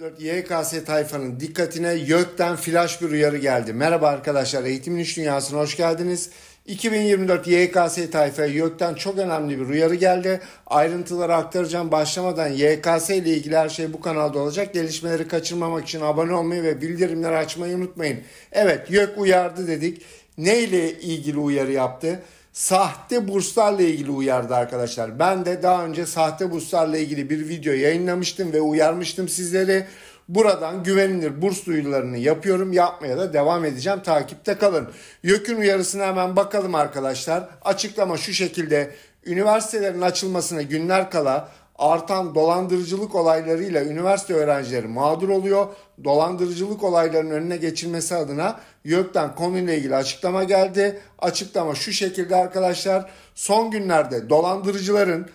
24 YKS tayfanın dikkatine YÖK'ten flash bir uyarı geldi. Merhaba arkadaşlar Eğitimin İş Dünyası'na hoş geldiniz. 2024 YKS tayfaya YÖK'ten çok önemli bir uyarı geldi. Ayrıntıları aktaracağım başlamadan YKS ile ilgili her şey bu kanalda olacak. Gelişmeleri kaçırmamak için abone olmayı ve bildirimleri açmayı unutmayın. Evet YÖK uyardı dedik. Ne ile ilgili uyarı yaptı? sahte burslarla ilgili uyardı arkadaşlar. Ben de daha önce sahte burslarla ilgili bir video yayınlamıştım ve uyarmıştım sizleri. Buradan güvenilir burs duyurularını yapıyorum. Yapmaya da devam edeceğim. Takipte kalın. YÖK'ün uyarısına hemen bakalım arkadaşlar. Açıklama şu şekilde. Üniversitelerin açılmasına günler kala artan dolandırıcılık olaylarıyla üniversite öğrencileri mağdur oluyor. Dolandırıcılık olaylarının önüne geçilmesi adına YÖK'ten konuyla ilgili açıklama geldi. Açıklama şu şekilde arkadaşlar. Son günlerde dolandırıcıların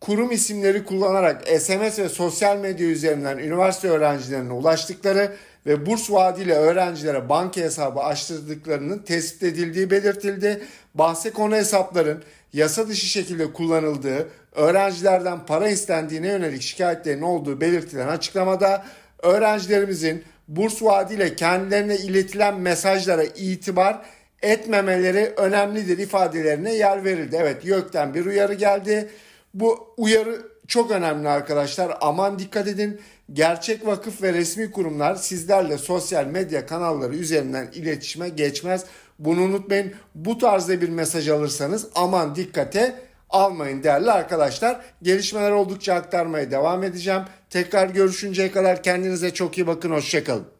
kurum isimleri kullanarak SMS ve sosyal medya üzerinden üniversite öğrencilerine ulaştıkları ve burs vaadiyle öğrencilere banka hesabı açtırdıklarının tespit edildiği belirtildi. Bahse konu hesapların yasa dışı şekilde kullanıldığı, öğrencilerden para istendiğine yönelik şikayetlerin olduğu belirtilen açıklamada öğrencilerimizin burs vaadiyle kendilerine iletilen mesajlara itibar etmemeleri önemlidir ifadelerine yer verildi. Evet YÖK'ten bir uyarı geldi. Bu uyarı çok önemli arkadaşlar. Aman dikkat edin. Gerçek vakıf ve resmi kurumlar sizlerle sosyal medya kanalları üzerinden iletişime geçmez. Bunu unutmayın. Bu tarzda bir mesaj alırsanız aman dikkate almayın değerli arkadaşlar. Gelişmeler oldukça aktarmaya devam edeceğim. Tekrar görüşünceye kadar kendinize çok iyi bakın. Hoşçakalın.